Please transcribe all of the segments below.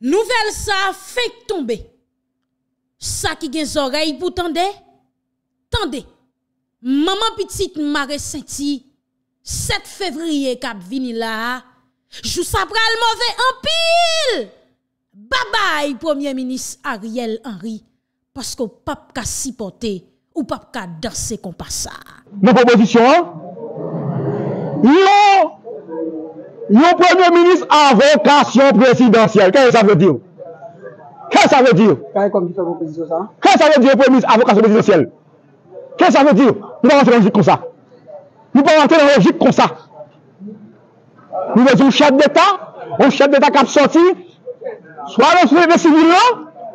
Nouvel sa fek tombe, sa ki gen zorey pou tende, tende. Maman pitit ma resenti, set fevriye kap vini la, jou sa pral mouve empil. Babay Premier Minist Ariel Henry, pasko pap ka sipote ou pap ka danse kompasa. Nou proposisyon? Non! Non! Yon premier ministre avokasyon presidensyel. Kè sa vè di? Kè sa vè di? Kè sa vè di yon premier ministre avokasyon presidensyel? Kè sa vè di? Nou pou anter nan logik kon sa. Nou pou anter nan logik kon sa. Nou vè zon chèd d'état. O chèd d'état kap sorti. Soi lè sou lè desi vile.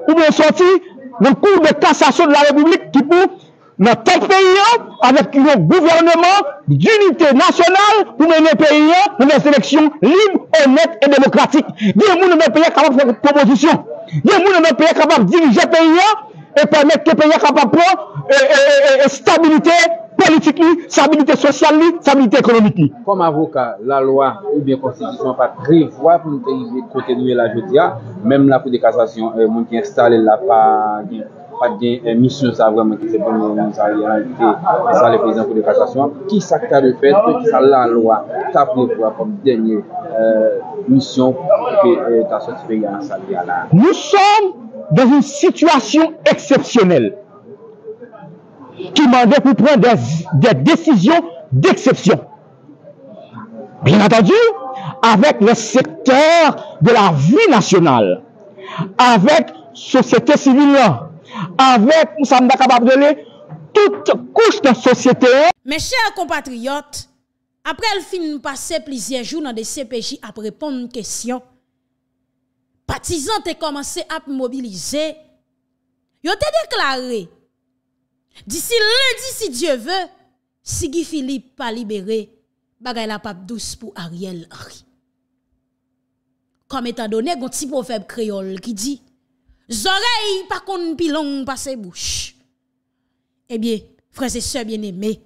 Ou mè sorti. Nou pou mè kassasyon la republik. Kipou. nan tel peyi an, anèk yon gouvernement, d'unite nasyonal, pou menen peyi an nan seleksyon libre, honèk, et demokratik. Diè moun nan men peyi an kapap proposisyon. Diè moun nan men peyi an kapap dirije peyi an, et permète ke peyi an kapap euh, euh, euh, stabilite politik li, stabilite sosyal li, stabilite ekonomik li. Kom avoka, la loi ou bien konstitusyon patri, vwa pou moun peyi kontenouye la joutia, mèm la pou dekastasyon, moun ki installe la pa diè. pat gen misyon sa vreman ki se pen moun sa vreman ki sa le prezant pou de kastasyon, ki sa kta de fet pou ki sa lan lwa tapne pou apap denye misyon pou ki euh, ta sotifè yon sa vreman Nou son den yon sitwasyon eksepsyonel ki mande pou pren de desisyon de desisyon Bien atadu avèk le sektèr de la vwi nasyonal avèk sosyete sivinyan Avè pou sa mda kapap dele, tout kouch nan sosyete. Mè chèr kompatriot, apre el fin nou pase plizien jou nan de CPJ ap repon mn kèsyon, patizan te komanse ap mobilize, yon te deklare, disi lè di si Diyo vè, Sigi Filip pa libere, bagay la pap douz pou Ariel Ri. Kwa mè tan donè goun ti profèb kreol ki di, sont pas contre pilon ses passe bouche. Eh bien, frères et sœurs bien-aimés,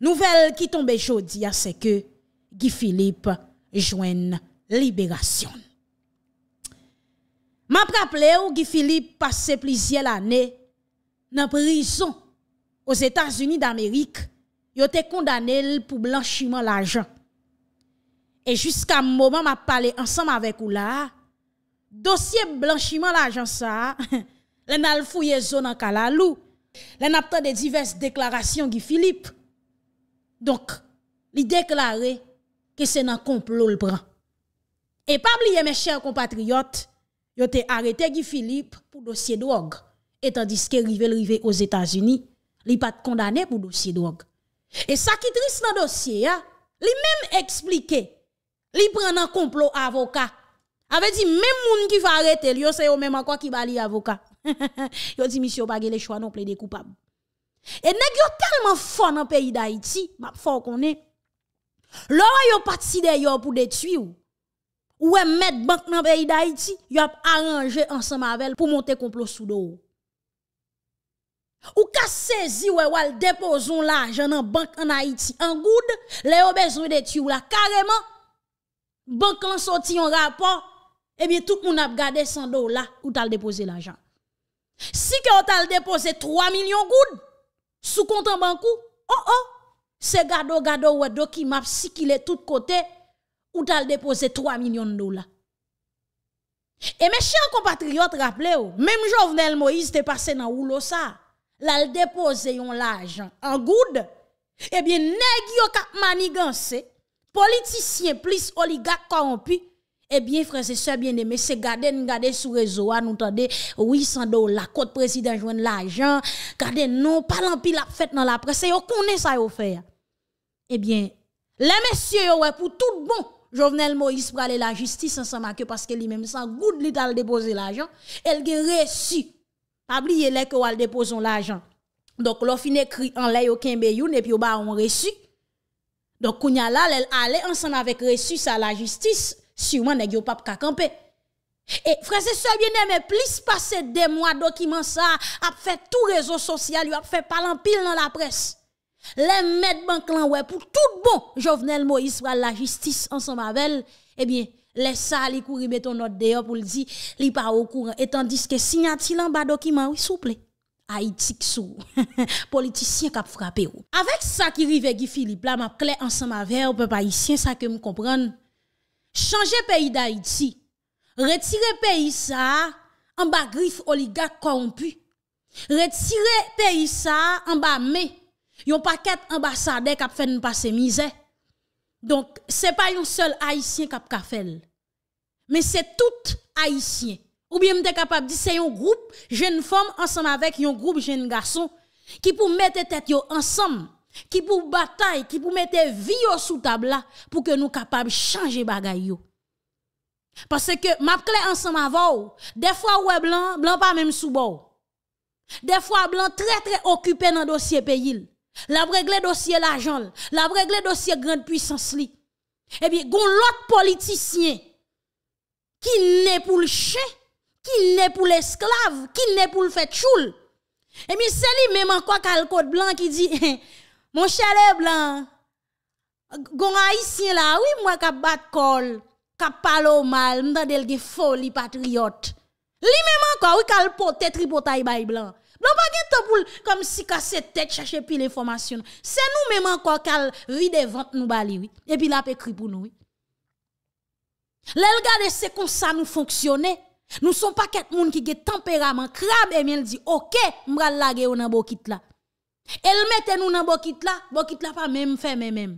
nouvelle qui tombe aujourd'hui, hein, c'est que Guy Philippe joigne libération. me rappelle que Guy Philippe passe plusieurs années dans prison aux États-Unis d'Amérique, a été condamné pour blanchiment d'argent. Et jusqu'à moment m'a parlé ensemble avec ou là, dossier blanchiment l'argent ça les a fouillé zone en kalalou les a de diverses déclarations Guy Philippe donc il déclaré que c'est un complot le prend et pas oublier mes chers compatriotes yo été arrêté Guy Philippe pour dossier drogue et tandis que rivé rivé aux États-Unis il pas condamné pour dossier drogue et ça qui triste dans dossier a hein, lui même expliqué il prend un complot avocat avait dit même moun qui va arrêter, yo c'est au même encore qui bali avocat. yo dit monsieur pas les choix non plaider coupable. Et nèg yo tellement fort dans pays d'Haïti, m'a fort qu'on est. Lors yo parti d'ailleurs pour détruire ou. Ou mettre banque dans pays d'Haïti, yo arrangé ensemble avec pour monter complot sous dos. Ou ka saisi ou déposé déposons l'argent dans banque en Haïti en goud, les ont besoin de tu la carrément banque lan sorti un rapport eh bien, tout le monde a gardé 100 dollars ou t'as déposé l'argent. Si que on déposé 3 millions de sous compte en banque, oh oh, c'est gado gado ou do qui m'a si qu'il est tout côté ou t'as déposé 3 millions de dollars. Et mes chers compatriotes, rappelez-vous, même Jovenel Moïse t'est passé dans rouleau ça. l'a déposé déposé l'argent en goud. Eh bien, nèg yo kap manigansé, politicien plus oligarque corrompu, eh bien, frères et sœurs bien-aimés, c'est garder, garder sur réseau, nous tendez 800 dollars, côte président joint l'argent, garder, non, pas l'empile la fête dans la presse, et on connaît ça, au fait. Eh bien, les messieurs, pour tout bon, Jovenel Moïse pour aller la justice ensemble avec parce que lui-même, sans goût, lui a déposer l'argent, elle a reçu. Pas oublier les que a déposé l'argent. Donc, l'offre écrit en l'air, au béyoun, et puis, on reçu. Donc, Kounia là, elle allait ensemble avec reçu ça la justice. Siwman neg yo pap kakampe. E freze sebyenem e plis pase de mwa dokiman sa ap fe tout rezo sosyal yo ap fe palan pil nan la pres. Le med ban klan we pou tout bon jovenel Moïse pral la jistis ansan mavel. Ebyen eh lesa li kouri beton not deyo pou li di li pa wakouran. Etan diske sinyati lan ba dokiman wis ouple. A itik sou. Politisyen kap frape ou. Awek sa ki rive gifili plam ap kle ansan mavel ou pe bayisyen sa ke m kompran. Chanje peyi da iti, retire peyi sa, an ba grif oliga konpu, retire peyi sa, an ba me, yon paket ambasade kap fèl n'pase mizè. Donk, se pa yon sol Haitien kap kafèl, men se tout Haitien. Ou bi m de kap ap di se yon groub jen fòm ansam avèk yon groub jen gason ki pou mette tèt yo ansam. qui pour bataille, qui pour mettre vie sous table là, pour que nous capables changer bagay Parce que m'a clé ensemble avant, des fois ouais blanc, blanc pas même sous bord. Des fois blanc très très occupé dans dossier pays. La régler dossier l'argent, la régler dossier grande puissance li. Eh bien, gon l'autre politicien qui n'est pour le chien, qui n'est pour l'esclave, qui n'est pour le fait choule. Et eh bien, c'est lui même encore code blanc qui dit Mon chalè blan, gong a yisye la, wè mwen kap bat kol, kap palo mal, mwen ta del ge foli patriot. Li mèman kwa, wè kal potet ripotay bay blan. Blan pa gen topoul, kom si ka setet chache pi l'informasyon. Se nou mèman kwa, kal vide vant nou bali wè. E pi la pe kripou nou wè. Lè l'gade se kon sa mwen fonksyonè, nou son pa ket moun ki ge temperament, krab e mwen di, okey, mwen la ge yonan bokit la. El mette nou nan Bokitla Bokitla pa mèm fè mèm mèm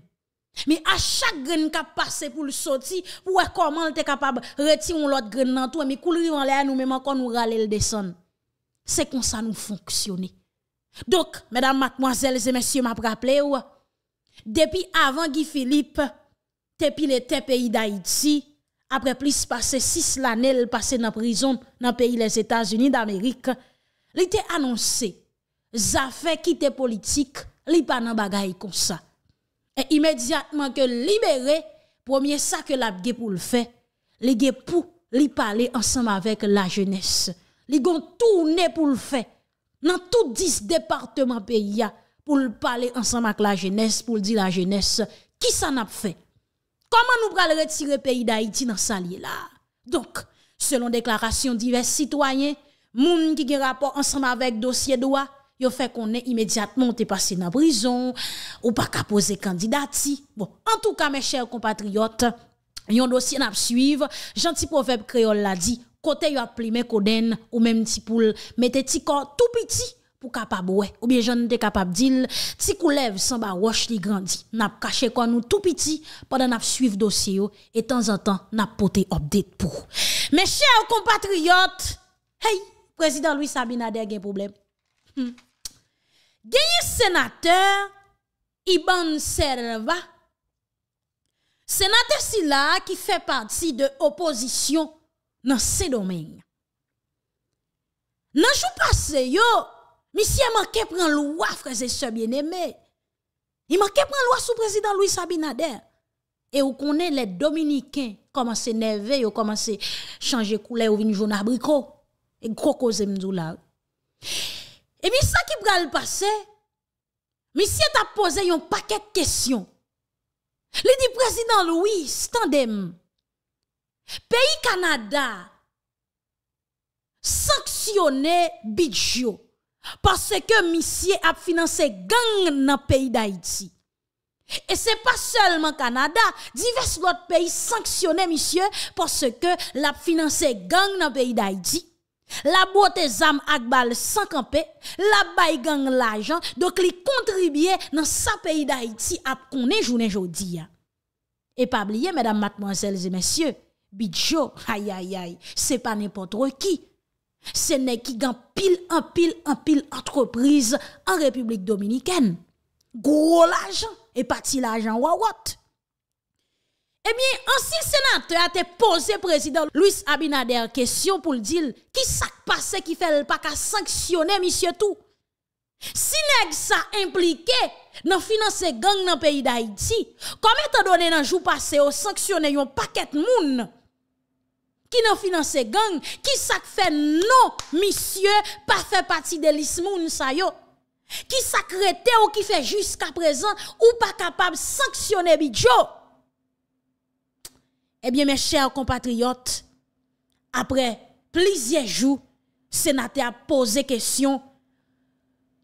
Mi a chak gren ka pase pou l so ti Pou wèk e koman l te kapab Reti moun lot gren nan tou e Mi koulri an lè an nou mèman kon nou ralè l deson Se kon sa nou fonksyonè Dok, mèdam matmoazèl Zè mèsyè m ap rapple wè Depi avan gi Filip Tepi le te peyi d'Haïti Apre plis pase sis lanel Pase nan prizon nan peyi Les Etats-Unis d'Amérique Li te anonsè zafè ki te politik, li pa nan bagay kon sa. E imediatman ke libere, pwemye sa ke lap ge pou l'fè, li ge pou li pale ansanm avèk la jenès. Li gon toune pou l'fè, nan tout dis departement pe ya, pou l'pale ansanm avèk la jenès, pou l'di la jenès, ki sa nap fè? Koman nou pral retire peyi da iti nan sa li la? Donk, selon deklarasyon divers sitwanyen, moun ki ge rapò ansanm avèk dosye doa, fait qu'on est immédiatement été passé dans prison ou pas qu'à poser candidati. Bon, en tout cas mes chers compatriotes, un dossier n'a suivre, gentil proverbe créole l'a dit, côté a plimé koden, ou même petit poule, mettez petit corps tout petit pour capable ou bien jeune te capable dire ti coulève sans baroche li grandi n'a caché quoi nous tout petit pendant n'a suivre dossier et temps en temps n'a poté update pour mes chers compatriotes hey président Louis Sabinader a problème hmm. Gagne sénateur, Iban Serva. Sénateur là qui fait partie de l'opposition dans ce domaine. Dans le jour passé, yo, monsieur manqué prendre loi, frères et sœurs bien-aimés. Il manquait prendre loi sous président Louis Sabinader. Et vous connaissez les Dominicains, comment à nerveux, vous commencez à changer de couleur, vous venez jouer un abricot. Et gros cause, E mi sa ki pral pase, mi siye ta pose yon paket kesyon. Li di prezident Louis, standem, peyi Kanada sanksyonè bidjyo pase ke mi siye ap finanse gang nan peyi da iti. E se pa selman Kanada, divers lot peyi sanksyonè mi siye pase ke la finanse gang nan peyi da iti. La bote zam ak bal sankanpe, la bay gang la jan, dok li kontribye nan sa peyi da iti ap konen jounen jodi ya. E pabliye, medan matman zelze mensyo, bidjo, hayayay, se pa nepotro ki. Se ne ki gang pil an pil an pil antreprise an Republik Dominiken. Gro la jan, e pati la jan wawot. Ebyen, eh ansi senat te ate pose prezident Louis Abinader kesyon pou l'dil, ki sak pase ki fel pa ka sanksyonè misye tou? Si neg non, sa implike nan finanse gang nan peyi d'Haïti, kome te done nan jou pase ou sanksyonè yon paket moun? Ki nan finanse gang, ki sak fe nou misye pa fe pati de lis moun sayo? Ki sak rete ou ki fe jusqu'a prezen ou pa kapab sanksyonè bidjo? Eh bien, mes chers compatriotes, après plusieurs jours, sénateur a posé question.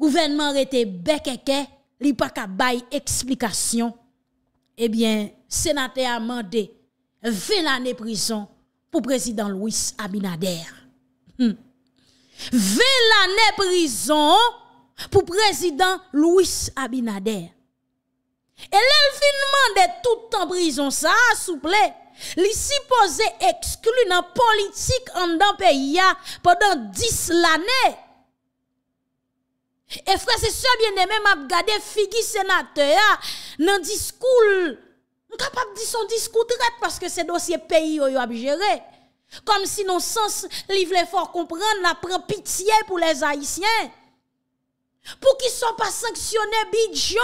Gouvernement était n'y a pas qu'à explication. Eh bien, sénateur a demandé 20 années prison pour président Louis Abinader. 20 hmm. années prison pour président Louis Abinader. Et a demande tout en prison, ça, s'il vous Li supposé exclu dans politique en dans pays pendant 10 l'année. Et frère, c'est ça bien aimé m'a regardé figi sénateur dans discours. capable de dire son discours traite parce que c'est dossier pays yo a géré. Comme si non sens livre fort comprendre la prend pitié pour les haïtiens. Pour qu'ils ne soient pas sanctionnés, Bidjo,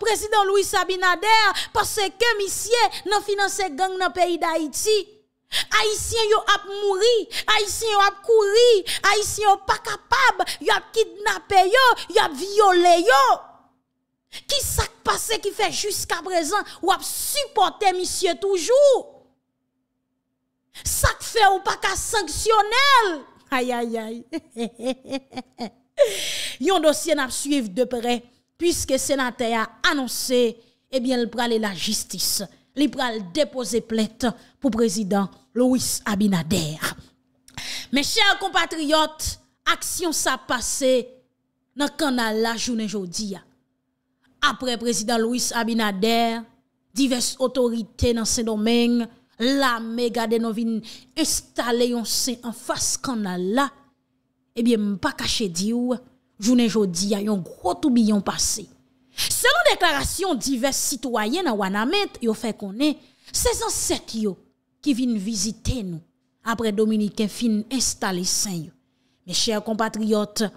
président Louis Sabinader, parce que monsieur n'a financé gang dans le pays d'Haïti. Haïtiens yo ap mouri, haïtiens yo ap couri, haïtiens yo pas capable, yo ap kidnappé yo, yo ap violé yo. Qui s'est passé qui fait jusqu'à présent ou a supporté monsieur toujours? Ça fait ou pas qu'à sanctionner. Aïe aïe aïe. yon dosyen ap suiv depre, pwiske senate a annonse, ebyen eh l pral e la jistis, l pral depoze plet, pou prezident Louis Abinader. Men chèr kompatriot, aksyon sa pase, nan kanal la jounen jodi, apre prezident Louis Abinader, divers otorite nan se domen, la me gade nou vin estale yon se, an fase kanal la, ebyen eh m pa kache di ou, Jounen jodi ayon gro toubiyon pase. Selon deklarasyon, divers sitwayen nan wana ment yo fe konen, sezonset yo ki vin vizite nou apre Dominikin fin installe sen yo. Me chèr compatriot,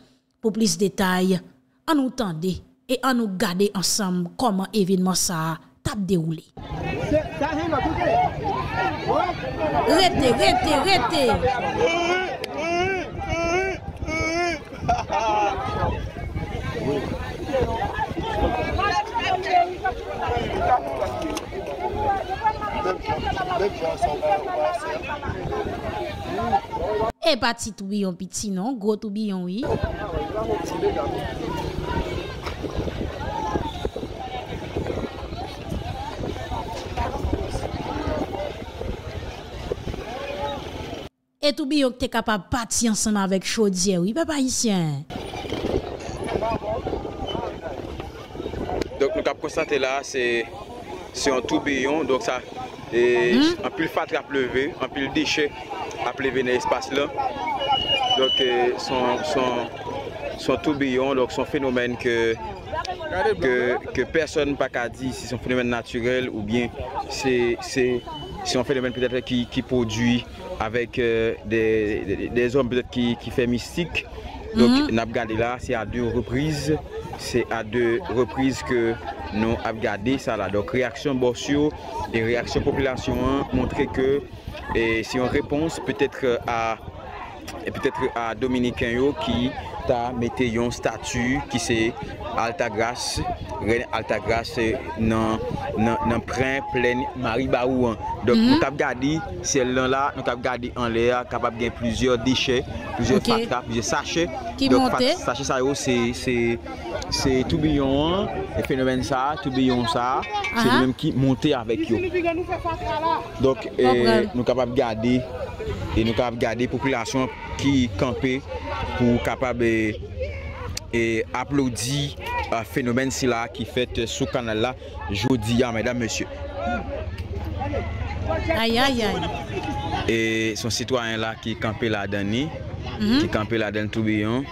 pou plis detay, an nou tende e an nou gade ansam koman evidman sa tap deroule. Sezonset yo! Rete, rete, rete! E eh, bati tou biyon piti non, go tou biyon wi. E toubillon ki te kapap pati ansan anvek chodye, wipa pa yisyen? Donk nou kap konstante la, se an toubillon, donk sa anpil mhm. fat la pleve, anpil deshe a pleve nan espase la. Donk son toubillon, donk son fenomen ke person pa ka di, se son fenomen naturel ou bien, se son fenomen pe dete ki poduy avec euh, des, hommes qui, qui fait mystique. Donc, mhm. nous regardé là, c'est à deux reprises. C'est à deux reprises que nous avons regardé ça là. Donc, réaction Borsio et réaction population montrer que et si on réponse peut-être euh, à peut-être à Dominicain qui mette yon statu ki se Alta Grasse renne Alta Grasse nan prin plen Marie Barouan mhm. nou kap gadi selan la nou kap gadi an lea kapab gen plizye diche plizye sakhe sakhe sayo se se toubiyon fenomen sa toubiyon sa se menm ki monte avek yo nou kapab gadi nou kap gadi poplasyon ki kampe pou kapab e, aplodi fenomen sila ki fet sou kanal la, joudi ya mèdam mèsyou. E, son sitwanyen la ki kampe la dani, mhm. ki kampe la dan troubillon,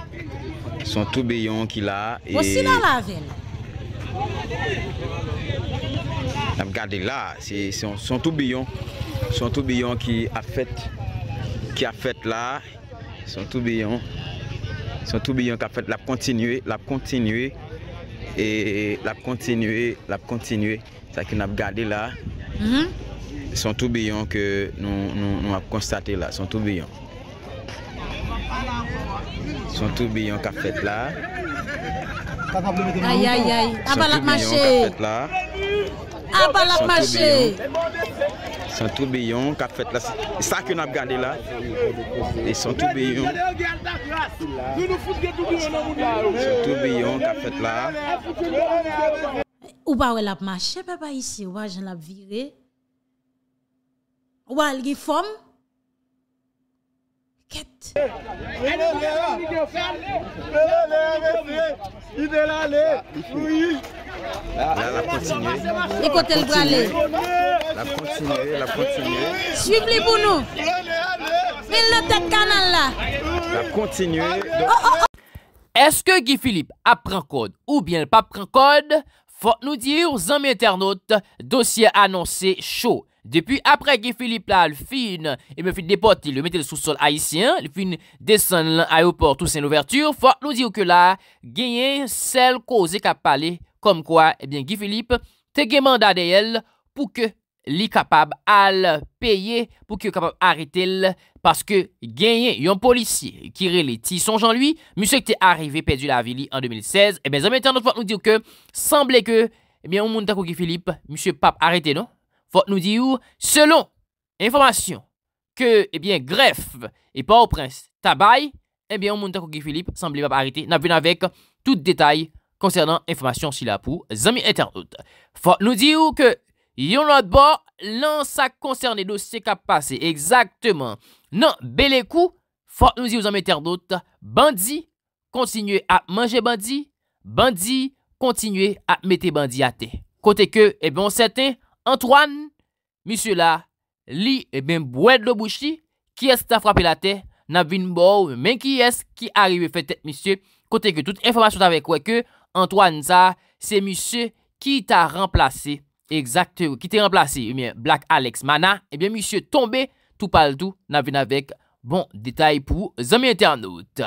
son troubillon ki la... Gade la, son troubillon ki a fet la... Son tourbillon, Son toubiyon ka fait la la la continuer et la la la kontinue. Sa ki nap gardé la. Mm -hmm. Son tourbillon que nous nou, nou ap konstate la. Son tourbillon, Son fait là. Aïe, aïe, aïe. ay ay. la marché. à pas la San toubiyon, kap fet la. Sakin ap gade la. E San toubiyon. San toubiyon, kap fet la. Ou bawe lap mache, beba yisi, wajan lap vire. Wal gifom. Est-ce que Guy Philippe apprend code ou bien pas prend code? Faut nous dire aux amis internautes, dossier annoncé chaud. Depuis après Guy Philippe là, le et me fait déporter, le le sous sol haïtien, le fin descend l'aéroport tout saint l'ouverture, faut nous dire que là, gagné celle cause qui a parlé, comme quoi, eh bien, Guy Philippe, te gagné de elle pour que li capable à payer, pour que capable arrêter parce que gagné un policier qui les songe en lui monsieur qui est arrivé, perdu la ville en 2016, et eh bien, en même temps, nous dire que, semblait que, eh bien, au monde Guy Philippe, monsieur Pape arrêté, non? Fote nou di ou, selon informasyon ke, ebyen, eh gref e pa ou prens tabay, ebyen, eh moun tako ki Filip, sanble va pa arite, nan ven avèk tout detay konsernan informasyon si la pou zami internet. Fote nou di ou ke, yon lout ba lan sa konsernen dos se kap pase, ekzaktman nan belèkou, fote nou di ou zami internet, bandi kontinye a manje bandi, bandi kontinye a mette bandi ate. Kote ke, ebyen, sète, fote. Antoine, misye eh la, li e ben bwede lo bouchi, ki eske ta frape la te, na vin bo, men ki eske ki arive fe te, misye, koteke tout informasyon ta vek weke, Antoine sa, se misye ki ta remplase, ekzakte, eh ki te remplase, e ben Black Alex Mana, e eh ben misye tombe, tou pal tou, na vin avek, bon detay pou zami internet.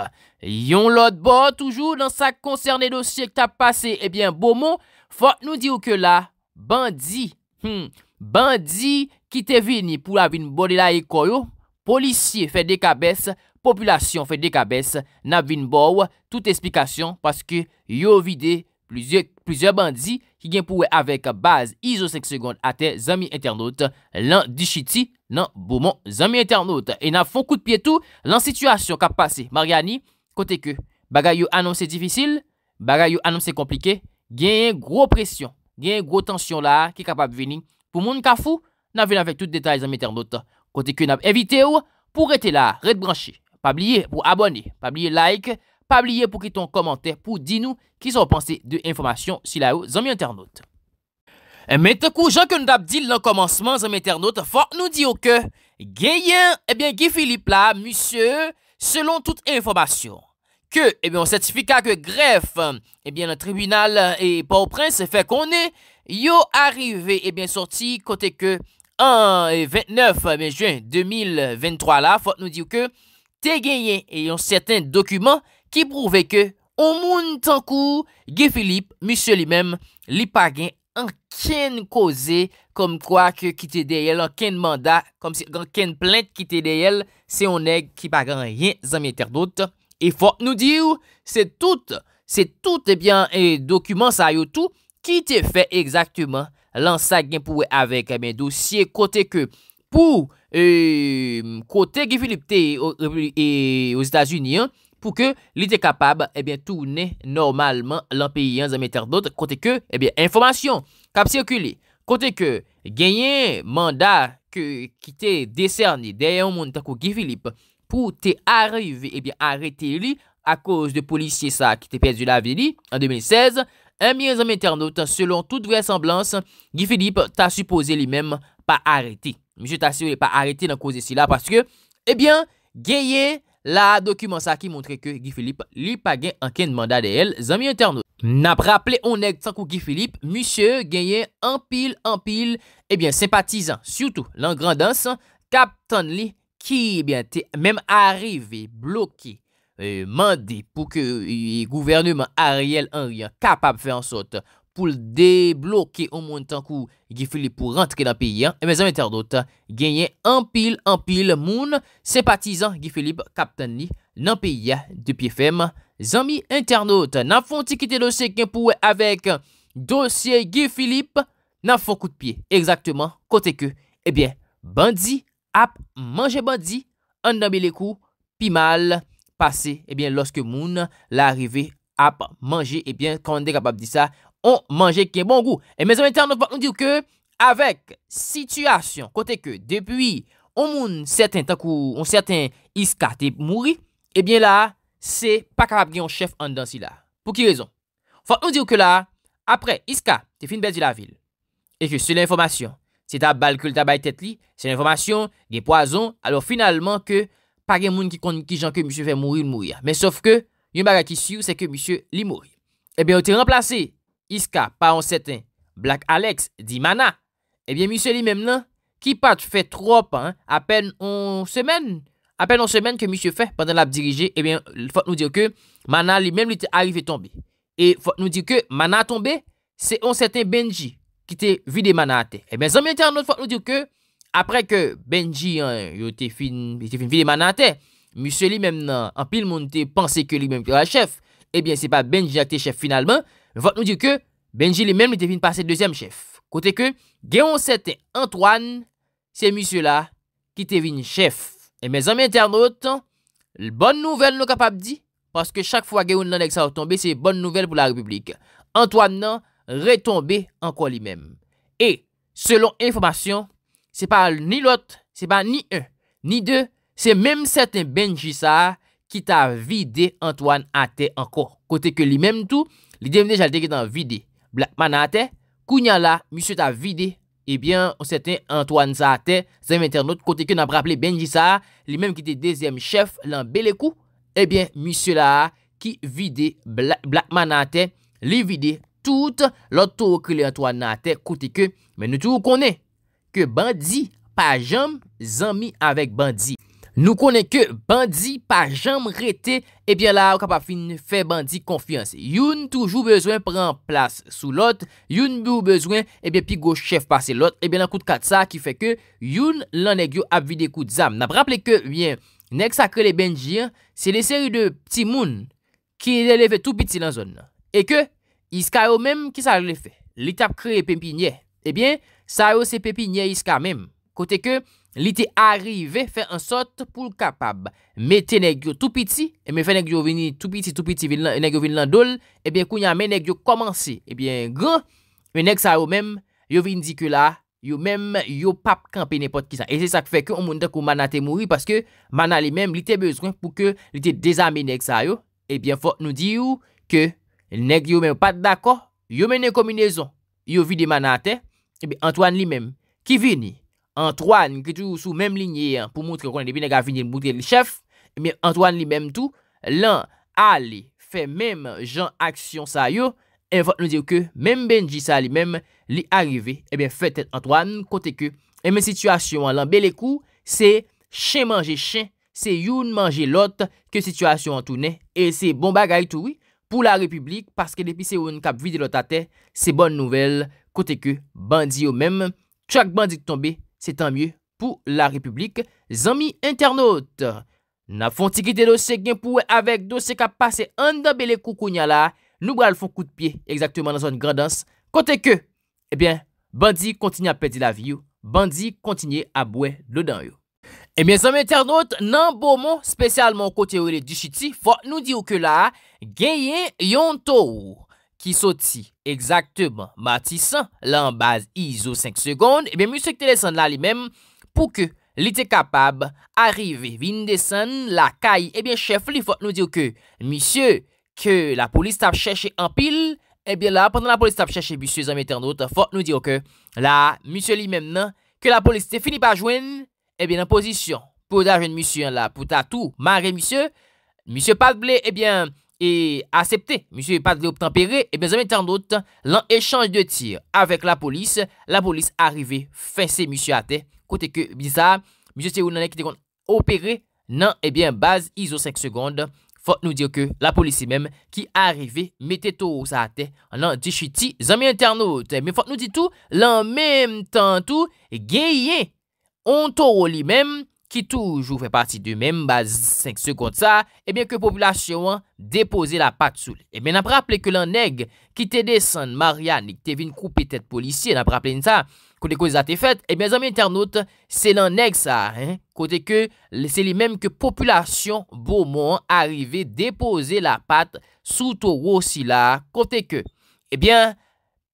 Yon lot bo, toujou, nan sa konserne dosye ke ta pase, e ben bomo, fote nou di ou ke la, bandi. Hmm, bandi ki te vini pou la vinbo de la ekoyo Polisye fe dekabes Populasyon fe dekabes Na vinbo wou Tout esplikasyon Paske yo vide Plizye bandi Ki genpouwe avek Baz izo 5 segonde Ate zami internet Lan di chiti Nan boumon zami internet E nan fon kout pietou Lan situasyon kap pase Mariani Kote ke Bagay yo anom se difisil Bagay yo anom se komplike Genye gro presyon Gen yon gro tansyon la ki kapap vini pou moun ka fou nan vini avèk tout detay zanmè ternote. Kote ke nan evite ou pou rete la, rete branche, pa blye pou abone, pa blye like, pa blye pou kiton komante pou di nou ki son pwansè de informasyon si la ou zanmè ternote. Mè te kou, jan ke nou dap dil nan komanseman zanmè ternote, fòk nou di ou ke, gen yon, ebyen ki eh filip la, musye, selon tout informasyon. ke, ebyon, eh sertifika ke gref, ebyon, eh tribunal e pa ou prens, fek, konen, yo arrive, ebyon, eh sorti, kote ke, an, e, 29, ebyon, juen, 2023, la, fote nou diw ke, te genyen, eyon, seten dokumen, ki prouve ke, o moun tankou, ge Filip, mi se li men, li pa gen, an ken koze, kom kwa, ke kite dey el, an ken manda, an ken plente kite dey el, se on neg, ki pa gen, yin, zanmiter dot, konen, E fote nou di ou, se tout, se tout ebyen eh eh, dokumen sa yo tout, ki te fe exaktouman lan sa gen pou we avek ebyen eh dosye, kote ke pou, kote Gifilip te e os Etats-Unis, pou ke li te kapab ebyen toune normalman lan peyi an zemeter dot, kote ke ebyen informasyon kap sikule, kote ke genyen manda ki te deserni dey an moun tako Gifilip, pou te areve, ebyen, eh arete li, a kouz de polisye sa, ki te pez de la vili, an 2016, an miye zanmi internaut, selon tout vye semblans, Gi Philippe ta suppose li menm pa arete. Mise ta suppose li menm pa arete nan kouz e si la, paske, ebyen, genye la dokumen sa, ki montre ke Gi Philippe li pa gen an ken manda de el, zanmi internaut. Nap rappele, on ek, sankou Gi Philippe, misye genye an pil, an pil, ebyen, eh sempatizan, soutou, lan grandans, kap ton li, Ki eh ben te menm arive bloke eh, mandi pou ke eh, gouvernement a riel an riyan kapap fe ansote pou l de bloke o moun tankou Gifilip pou rentre nan peyi an. E men zanmi internaute genye an pil an pil moun sempatizan Gifilip kapten ni nan peyi an de peye fem. Zanmi internaute nan fon tikite dosye gen pou we avek dosye Gifilip nan fon koute peye. Eksakteman kote ke e ben bandi. ap manje bandi, an nanbe le kou, pi mal pase. Ebyen, loske moun l'arive ap manje, ebyen, kon an de kapab di sa, an manje ki bon e bon gou. E mez an men tan nou, fok nou dir ke, avek sityasyon, kote ke, depuy, an moun serten tankou, an serten iska te mouri, ebyen la, se pa kapab gen yon chef an dan si la. Pou ki rezon? Fok nou dir ke la, apre, iska, te fin bedi la vil. Eke, se le informasyon. Se ta bal kul ta bay tet li, se nan informasyon, gen poazon, alo finalman ke pa gen moun ki kon ki jan ke msye fe mouri ou mouri ya. Men sof ke, yon baga ki syou se ke msye li mouri. E ben, ou te remplase, iska, pa an seten, Black Alex, di mana. E ben, msye li menm lan, ki pat fe trop, a pen an semen, a pen an semen ke msye fe, pandan la dirije, e ben, fote nou dire ke, mana li menm li te arrive tombe. E fote nou dire ke, mana tombe, se an seten benji. ki te vide manate. E ben zanmè internot fote nou diw ke, apre ke Benji eh, yo te vide manate, mousse li mèm nan, an pil moun te panse ke li mèm te chef, e ben se pa Benji yo te chef finalman, fote nou diw ke, Benji li mèm yo te vide pasè de dezyem chef. Kote ke, genyon se te Antoine, se mousse la, ki te vide chef. E men zanmè internot, l bon nouvel nou kapap di, paske chak fwa genyon nan ek sa wotombe, se bon nouvel pou la republik. Antoine nan, retombe anko li mem. E, selon informasyon, se pa ni lot, se pa ni un, ni de, se mem seten Benji sa, ki ta vide Antoine a te anko. Kote ke li mem tou, li devine jal deke tan vide Blackman a te, kounya la, misyo ta vide, ebyen, o seten Antoine sa a te, zem internet, kote ke nan praple Benji sa, li mem ki te dezem chef lan Belekou, ebyen, misyo la ki vide Blackman a te, li vide tout lot to kile an to an nan a ter koute ke, men nou tou konen, ke bandi pa jam zanmi avèk bandi. Nou konen ke bandi pa jam rete, ebyen la ou kap ap fin fè bandi konfians. Youn toujou bezwen pren plas sou lot, youn bi ou bezwen, ebyen pi go chef pase lot, ebyen nan koute kat sa, ki fè ke youn lan negyo avide koute zam. Nan praple ke, yon nek sakre le benji, se le seri de ti moun, ki eleve tou piti nan zon, eke, Iska yo menm, ki sa yo le fe? Li tap kre pepi nye. Ebyen, sa yo se pepi nye iska menm. Kote ke, li te arive, fe ansot pou l kapab. Mete neg yo tout piti, e me fe neg yo vini tout piti, tout piti, neg yo vini landol, ebyen kou nyame neg yo komanse. Ebyen, gran, men neg sa yo menm, yo vini dike la, yo menm, yo pap kanpe nepot ki sa. E se sa ke fe, ke o moun de kou manate mouri, paske manale menm, li te bezwen pou ke li te dezame neg sa yo. Ebyen, fok nou di yo, ke nek yo men pat dako, yo men en kominezon, yo vide manate, ebe Antoine li men, ki vini, Antoine, ki tou sou men linye, pou moutre konen de vini, nek a vini moutre li chef, ebe Antoine li men tou, lan, ale, fe men, jan aksyon sa yo, en fote nou diyo ke, men benji sa li men, li arive, ebe fete Antoine, kote ke, en men situasyon lan, bele kou, se, chen manje chen, se youn manje lot, ke situasyon an tou ne, e se bon bagay tou, ebe, Pou la republik, paske depi se yon kap vide lotate, se bon nouvel, kote ke bandi yo mem. Chak bandi tombe, se tan mye pou la republik, zami internaut. Na fon tiki de dosye genpouwe avek dosye kap pase an dobe le koukounya eh la, nou gwa al fon kou de pie, ekzaktouman an zon grandans, kote ke, ebyen, eh bandi kontinye apedi la vi yo, bandi kontinye apwe lo dan yo. Ebyen, zami internaut, nan bomon spesyalman kote yo le di chiti, fwa nou di yo ke la a, genye yon tou ki soti ekzakteman matisan lanbaz izo 5 sekonde ebyen eh msye ki te lesan la li mem pou ke li te kapab arive vinde san la kay ebyen eh chef li fok nou diyo ke msye ke la polis tap chèche anpil ebyen eh la pandan non, la polis tap chèche msye zanmète anot fok nou diyo ke la msye li mem nan ke la polis te fini pa jwen ebyen anposisyon pou da jwen msye la pou ta tou mare msye msye patble ebyen E asepte, msye Padre optan pere, e ben zame internaute, lan echange de tir avek la polis, la polis arive fense msye ate, kote ke bizar, msye se ou nan ekite kon opere, nan e eh ben baz iso 5 seconde, fote nou diyo ke la polis si mem ki arive mette tou ou sa ate, nan di chiti zame internaute, men fote nou di tou, lan mem tan tou, geye, ontou ou li mem, ki toujou fè pati de mèm baz 5 sekonde sa, e eh bèn ke populasyon depose la pat sou. E eh bèn ap rappele ke lan neg, ki te desan marian, e ki te vin koupi tet policye, nap rappele nsa, kote kouzate fèt, e bèn zami internaute, se lan neg sa, kote ke se li mèm ke populasyon bou moun arive depose la pat sou tou wosila, kote ke, e eh bèn,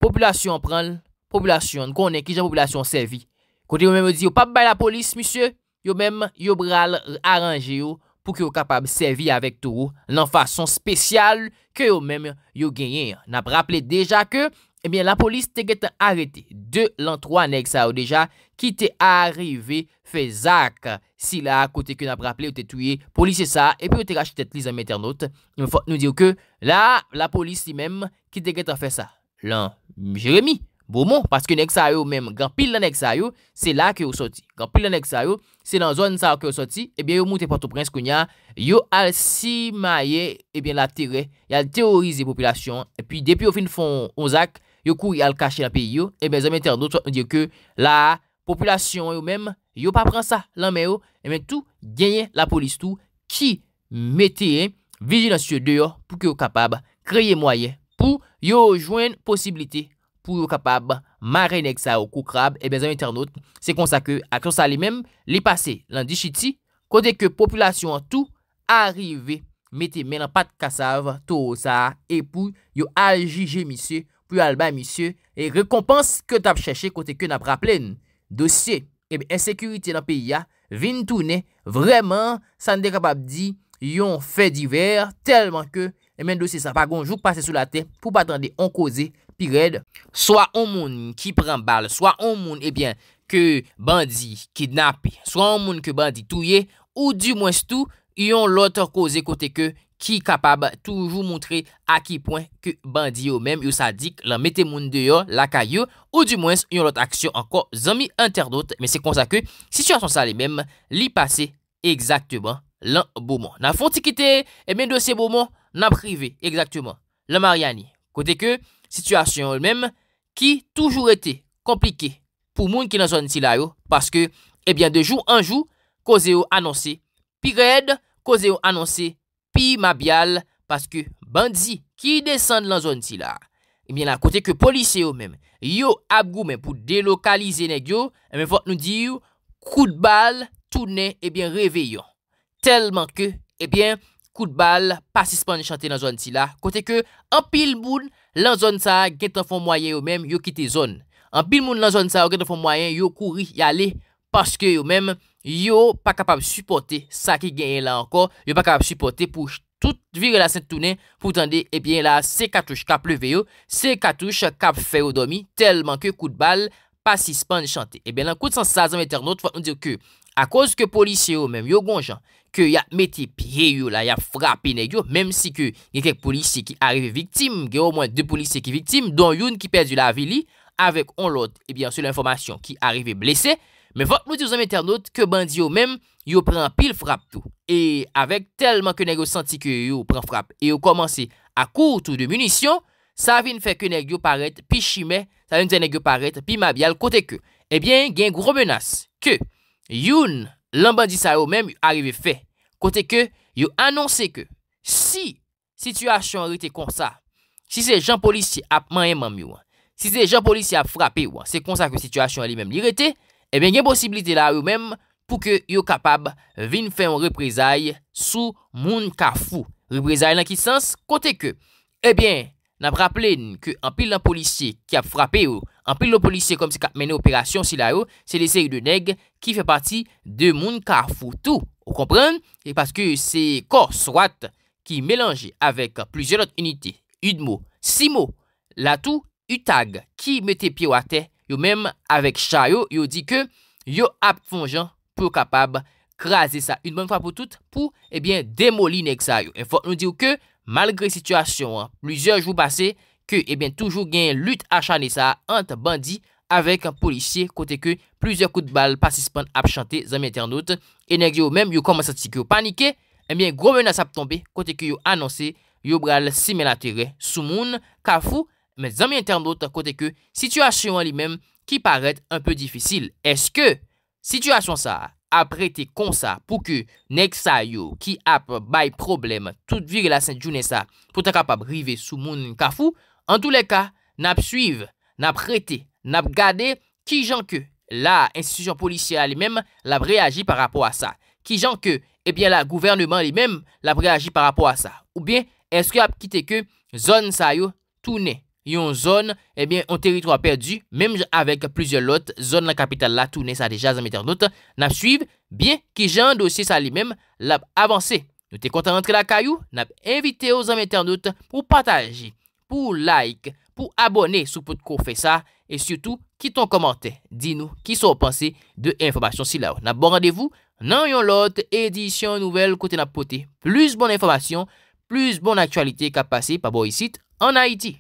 populasyon pran, populasyon konen, ki jan populasyon servi, kote kou mèm di, ou pa bè la polis, misye, Yo mèm yo bral aranje yo pou ki yo kapab sevi avèk tou nan fason spesyal ke yo mèm yo genyen. Nap rapple deja ke, ebyen la polis te get an arrete. De lan 3 anèk sa ou deja, ki te arive fe zak. Si la, kote ke nap rapple ou te tuye, polis se sa, epi ou te rachetet li zanmèter not. Yon fote nou diyo ke, la, la polis si mèm, ki te get an fè sa. Lan, jeremi. Bon moun, paske nek sa yo menm, gan pil la nek sa yo, se la ke yo soti. Gan pil la nek sa yo, se nan zon sa yo ke yo soti, ebyen eh yo moute pato prens konya, yo al si maye, ebyen eh la tere, yal teorize popilasyon. Epyi depi yo fin fon onzak, yo kou yal kache la peyi yo, ebyen zanmete anoton diyo ke, la popilasyon yo eh menm, yo pa pran sa, lanme yo, ebyen tou, genye la polis tou, ki metye, vijilansye deyo, pou ke yo kapab, kreye mwaye, pou yo jwen posibilite. pou yo kapab ma renek sa ou koukrab, e eh ben zan yon ternot, se konsa ke akso sa li men, li pase lan di chiti, kote ke populasyon an tou, arive, mette men an pat kasav, tou sa, epou, yo aljige misye, pou alba misye, e rekompans ke tap cheshe, kote ke nap rapplen dosye, e eh ben ensekurite nan peya, vin tou ne, vremen, san de kapab di, yon fe di ver, telman ke, e eh men dosye sa pa gonjou, pase sou la te, pou patande on koze, Pired, swa on moun ki pren bal, swa on moun ebyen eh ke bandi kidnap, swa on moun ke bandi touye, ou di mwens tou, yon lote koze kote ke ki kapab toujou mountre a ki poin ke bandi yo mèm yo sadik la metemoun deyo la kayo, ou di mwens yon lote aksyon anko zami interdot, me se konsa ke, si sou a son sale mèm, li pase ekzaktèman lan bouman. Nan fon ti kite, e eh men do se bouman nan prive, ekzaktèman, la mariani, kote ke... Sityasyon ou menm ki toujou ete komplike pou moun ki nan zon ti la yo. Paske ebyen eh de jou an jou koze yo anonse pi red, koze yo anonse pi mabyal. Paske bandzi ki desande nan zon ti la. Ebyen eh la kote ke polise yo menm. Yo abgou menm pou delokalize neg yo. Emen eh fote nou diyo kout bal toune ebyen reveyon. Telman ke ebyen kout bal pasispan chante nan zon ti la. Kote ke an pil moun. Lan zon sa, gen tan fon mwayen yo men, yo kite zon. An bil moun lan zon sa, gen tan fon mwayen, yo kouri, yale, paske yo men, yo pa kapab suporte sa ki genye la anko, yo pa kapab suporte pou tout vir la sentounen, pou tande, ebyen eh la, se katouche kap leve yo, se katouche kap feyo domi, telman ke kout bal, pasis pan chante. Ebyen eh lan, kout san sa zan mwen ter not, fote nou dire ke, a koz ke polisye yo men, yo gonjan, ke ya meti piye yo la, ya frapi neg yo, mem si ke gen kek polisi ki arrive viktim, gen yo mwen de polisi ki viktim, don yon ki perdi la vili, avek on lot, e eh bian sou l'informasyon ki arrive blese, me vop nou di zonm internot, ke bandi yo mem, yo pren pil frap tou, e avek telman ke neg yo santi ke yo pren frap, e yo komanse a koutou de munisyon, sa vin feke neg yo paret, pi shime, sa vin ze neg yo paret, pi mabyal kote ke, e eh bian gen gro menas, ke yon, lanbandi sa yo menm yu arrive fe, kote ke yu anonsen ke si situasyon rete kon sa, si se jan polisye ap man eman mi wan, si se jan polisye ap frape wan, se kon sa ki situasyon li menm li rete, e eh ben gen posibilite la yo menm pou ke yu kapab vin fe yon reprezae sou moun ka fou. Reprezae lan ki sens, kote ke, e eh ben, nan praplen ke an pil lan polisye ki ap frape wan, Anpil nou polisye kom se kap mene operasyon si la yo, se lese yu de neg ki fe pati de moun ka foutou. Ou komprende? E paske se kor swat ki melange avek plizye lot uniti. Yud mo, si mo, la tou, yu tag ki mette piwate. Yo menm avek chay yo, yo di ke yo ap fonjan pou kapab krasi sa. Yud moun fwa pou tout pou eh demoli neg sa yo. E fote nou di yo ke malgre situasyon, plizye jou passe, ke e eh ben toujou gen lout achane sa anta bandi avek an polisye kote ke plizye kout bal pasispan ap chante zami internot e neg yo menm yo koman sati ke yo panike e ben gro menas ap tombe kote ke yo anonse yo bral simen atere sou moun kafou men zami internot kote ke situasyon li menm ki paret anpe difisil eske situasyon sa ap rete konsa pou ke neg sa yo ki ap bay problem tout vir la senjounen sa pou te kapab rive sou moun kafou An tou le ka, nan ap suive, nan ap rete, nan ap gade ki jan ke la institisyon polisya li men la preagi par rapport a sa. Ki jan ke, ebyen eh la gouvernement li men la preagi par rapport a sa. Ou bien, eske ap kite ke zon sa yo toune. Yon zon, ebyen, eh yon teritro a perdi, menm avèk plizye lot, zon la kapital la toune sa deja zanm eternote. Nan ap suive, bien, ki jan dosye sa li men la avanse. Nou te konta rentre la kayou, nan ap evite yo zanm eternote pou pataji. pou like, pou abone sou pot ko fe sa, e syoutou, kiton komante, di nou, ki sou panse de informasyon si la ou. Na bon radevou, nan yon lot, edisyon nouvel kote na pote. Plus bon informasyon, plus bon aktualite kapase, pa bo yisit, an Haiti.